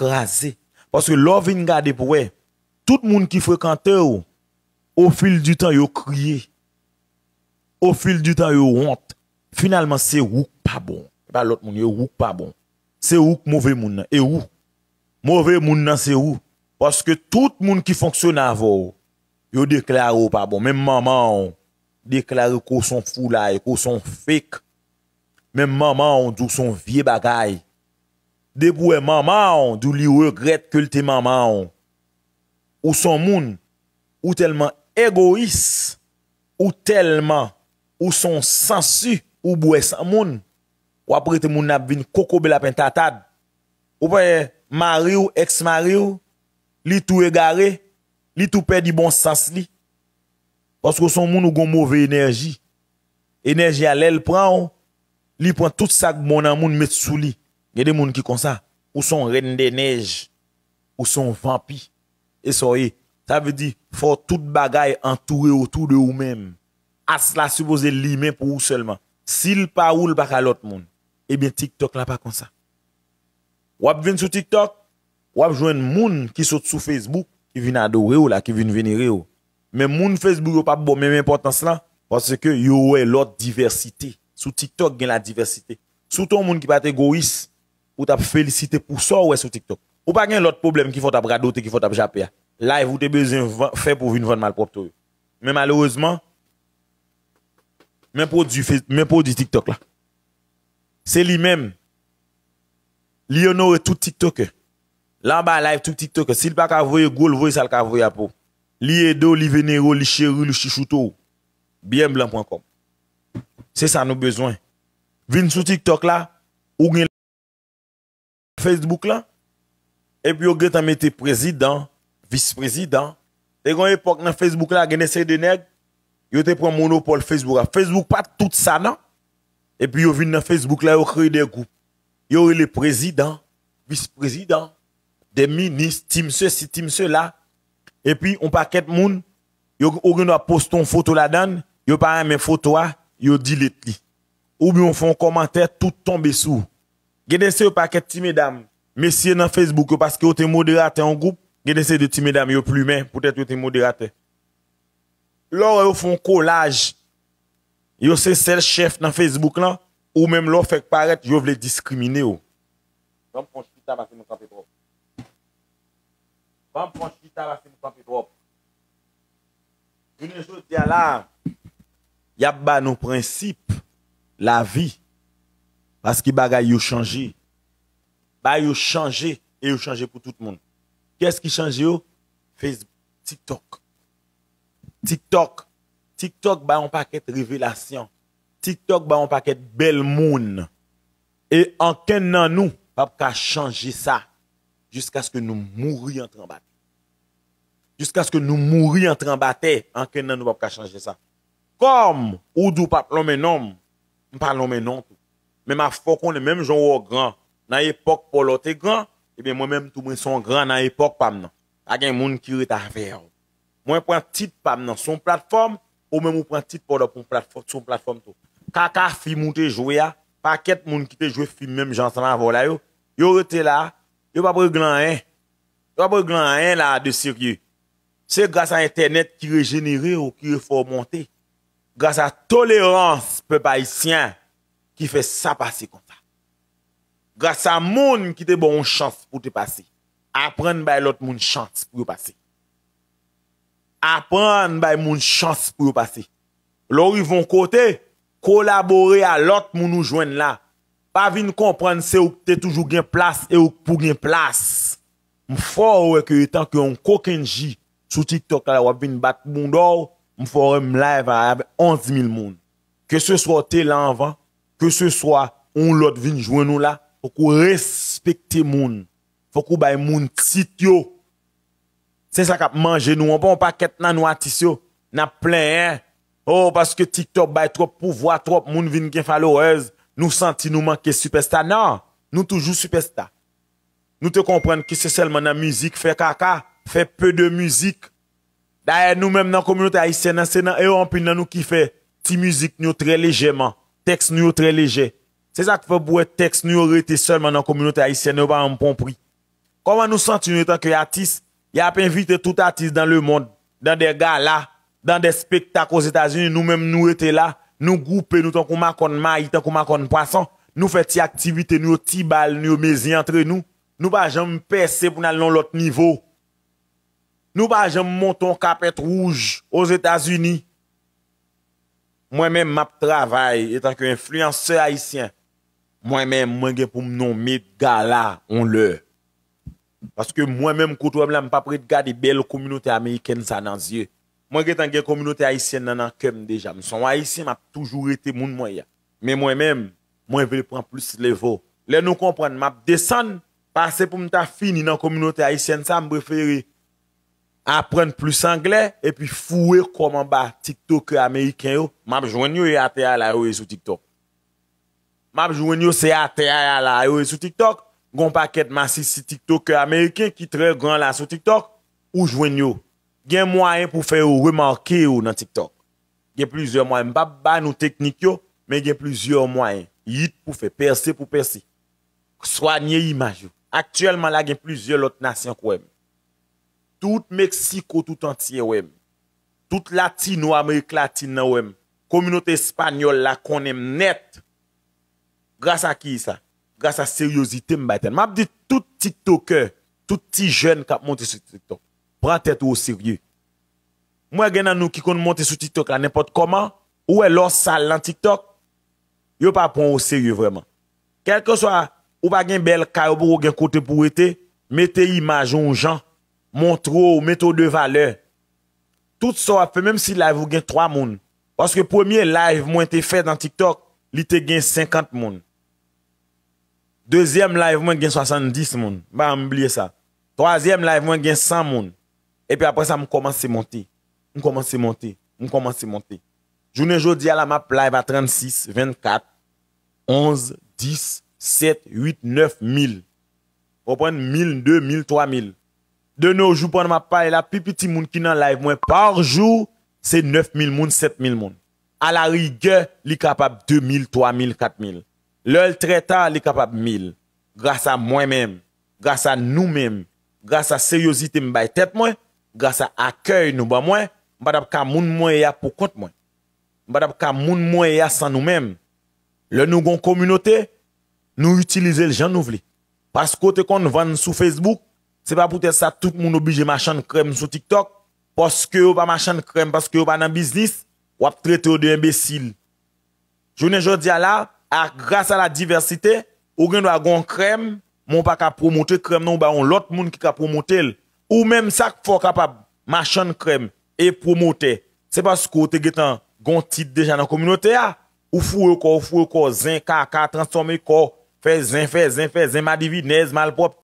écrasé. Parce que l'on vient garder pour tout le monde qui fréquentait au fil du temps, ils crié. Au fil du temps, ils honte. Finalement, c'est ou pas bon. Pas eh ben, l'autre monde, ou pas bon. C'est ou mauvais monde et où mauvais monde c'est où parce que tout le monde qui fonctionne avant, il déclare ou pas bon. Même maman déclare qu'on son fou là et qu'on sont fake. Même maman on dit son vieux bagaille. De pou e mama an, dou li regret ke li te mama an. Ou son moun, ou telman egois, ou telman, ou son sensu, ou bou esan moun, wapre te moun ap vin koko bel ap entatad. Ou pa e, mariyou, eks mariyou, li tou egare, li tou perdi bon sens li. Paske son moun ou gon mouve enerji. Enerji al el pran an, li pran tout sak bonan moun met sou li. Il y a des gens qui comme ça, ou sont reines des neiges, ou sont vampires. Et ça, veut dire, faut tout bagaille entouré autour de vous-même. À cela supposé limer pour vous seulement. S'il pas ou le pas à l'autre monde. Eh bien, TikTok là pas comme ça. Ou vient sur TikTok, ou des monde qui saute sur Facebook, qui vient adorer ou là, qui vient vénérer ou. Mais moun Facebook pas bon même importance là, parce que yo l'autre diversité. Sur TikTok, il y a la diversité. Surtout monde qui pas égoïste, ou t'as félicité pour ça est sur TikTok. Ou pas un autre problème qu'il faut t'as qu'il faut t'as japper. Hein? Live vous t'es besoin faire pour une vendre malpropre Mais malheureusement même pour du TikTok là. C'est lui-même li honore tout TikTok. Là bas live tout TikTok, s'il pas ka voir, goal, voir ça le ka à pour. Li edo, li vénéro, li chéri, Bien blanc.com. C'est ça nous besoin. Vin sur TikTok là, ou Facebook là. Et puis, vous avez mis président, vice-président. Et quand époque dans Facebook là, vous avez de nègres. Vous avez pris monopole Facebook Facebook pas tout ça non. Et puis, vous venez dans Facebook là, vous créez des groupes. Vous avez les président, vice-président, des ministres, team ceci, team là Et puis, on paquet de monde. Vous avez posté une photo là-dedans. Vous avez pas une photo là. Vous dit les Ou bien on fait un commentaire tout tombe sous. genese yo pa ke ti medam, mesye nan Facebook yo, paske yo te moderate an goup, genese de ti medam yo plume, pote te yo te moderate. Lora yo fon kolaj, yo se sel chef nan Facebook la, ou menm lo fek paret, yo vle diskrimine yo. Vam ponj pita vase mou kapi drop. Vam ponj pita vase mou kapi drop. Genese yo te ala, yap ba nou prinsip, la vi. La vi. Parce que choses ont changé. ont changé et ont changé pour tout le monde. Qu'est-ce qui a changé Facebook, TikTok. TikTok. TikTok ba un paquet de révélation. TikTok ba un paquet de belles monde. Et en qu'un nous, pas changer ça jusqu'à ce que nous mourions en battre. Jusqu'à ce que nous mourions en battre, en qu'un nous pas changer ça. Comme ou dou pas ne parlons pas l'homme non tout. Même à fort qu'on est même Jean grand. Dans l'époque, Paul était grand. Eh bien, moi-même, tout le monde sont grand dans l'époque, pas maintenant A gen monde qui est affaire. Moi, prends titre, pas maintenant Son plateforme, ou même, ou prend titre pour pour plateforme, son plateforme, tout. Kaka, fi monte joué, ah. paquet moun qui te joué, film même, j'en s'en là, yo. Yo rete là, yo pas breglan, hein. Yo pas breglan, hein, là, de sérieux. C'est grâce à Internet qui régénéré ou qui est monter. Grâce à tolérance, peuple haïtien. Ki fe sa pase kon ta. Grasa moun ki te bon chans pou te pase. Aprende bay lot moun chans pou yo pase. Aprende bay moun chans pou yo pase. Lori von kote, kolabore a lot moun ou jwen la. Pa vin komprende se ou te toujou gen plas, e ou pou gen plas. Mou fwa wè ki yo tanke yon kokenji, sou TikTok la wap vin bat moun do, mou fwa wè mla eva 11.000 moun. Ke se swa te lanvan, Ke se swa, on lot vin jwen nou la, fokou respekte moun, fokou bay moun tit yo. Se sa kap manje nou, anpon pa ket nan nou atis yo, nan plen yon. Oh, paske TikTok bay trop, pou vwa trop, moun vin kin falo oez, nou santi nou manke supesta. Nan, nou toujou supesta. Nou te kompren ki se selman nan mizik fe kaka, fe pe de mizik. Daye nou menm nan komyote aisyen nan senan, eyo anpin nan nou ki fe ti mizik nou tre lejeman. Teks nou yo tre leje. Se sa ki fe boue, teks nou yo rete seman nan kominote ayisyen, nou ba anpon pri. Koman nou santi nou etan ki atis, ya apen vite tout atis dan le mond, dan de gala, dan de spektak os Etats-Unis, nou menm nou ete la, nou goupen nou tan kon makon may, tan kon makon pasan, nou feti aktivite nou yo tibal, nou yo mezi entre nou, nou ba jem pes se pou nan lon lot nivou. Nou ba jem monton kapet rouge os Etats-Unis, Moi-même, ma travail, en tant qu'influenceur haïtien, moi-même, moi, pour me nommer gala, on le. Parce que moi-même, ne là, pas pris de garder belle communauté américaine ça dans les yeux. Moi, tant une communauté haïtienne dans le déjà. Je suis haïtien, m'a toujours été mon moyen. Mais moi-même, moi, je veux prendre plus de niveau. Là, nous comprenons, je descends, passer pour me finir dans la communauté haïtienne, ça me préférer apren plus Angle, epi fouwe koman ba TikTok Ameriken yo, mab jwen yo e ate a la yo e sou TikTok. Mab jwen yo se ate a la yo e sou TikTok, goun paket masisi TikTok Ameriken ki tre gran la sou TikTok, ou jwen yo. Gen mwayen pou fe yo, wemanke yo nan TikTok. Gen plizye mwayen, mbap ban ou teknik yo, men gen plizye mwayen, yit pou fe, perse pou perse. Ksoanye imaj yo. Aktiyelman la gen plizye lot nasen kwen yo. Tout Meksiko tout antyen wèm. Tout Latino, Amerik Latina wèm. Komunote Espanyol la konem net. Grasa ki sa? Grasa seryositè mbaten. Mabdi tout TikTokè, tout ti jen kap monte sou TikTok. Pran tèt ou seryè. Mwen gen nan nou ki kon monte sou TikTok la, nèpot koman, ou e lò sal lan TikTok, yo pa pon ou seryè vwèman. Kèlke so a, ou pa gen bel ka, ou pou gen kote pou ete, mette imajon ou jan, montre méthode de valeur. Tout ça, fait même si live vous gain 3 moun. Parce que premier live, moi, été fait dans TikTok, il te gain 50 moun. Deuxième live, moi, gain 70 moun. Bah, oublier ça. Troisième live, moi, gain 100 moun. Et puis après ça, je commence à monter. Je commence à monter. Je commence à monter. Journée aujourd'hui à la map live à 36, 24, 11, 10, 7, 8, 9, 1000. On prend 1000, 2000, 3000. De nou, jupan ma paye la pipiti moun ki nan live mwen parjou, se 9000 moun, 7000 moun. A la rigè, li kapap 2000, 3000, 4000. Lèl treta, li kapap 1000. Grasa mwen mèm, grasa nou mèm, grasa seryositè m bay tèp mwen, grasa akèy nou ba mwen, mbada pka moun mwen ya pou kont mwen. Mbada pka moun mwen ya san nou mèm. Lèl nou gon komunote, nou utilize lèl jan nou vli. Pas kote kon vande sou Facebook, Se pa pote sa tout moun obije machan krem sou TikTok Poske yo pa machan krem, poske yo pa nan biznis Wap trete yo de imbesil Jounen jodi a la, a grasa la diversite O gen do a gon krem, moun pa ka promote krem nou Ba yon lot moun ki ka promote el Ou menm sa kfo kapap machan krem e promote Se pasko te getan gon tit deja nan kominote ya Ou fwo yo ko, ou fwo yo ko, zin ka, ka transforme ko Fe zin, fe zin, fe zin, ma divi, nez, mal pop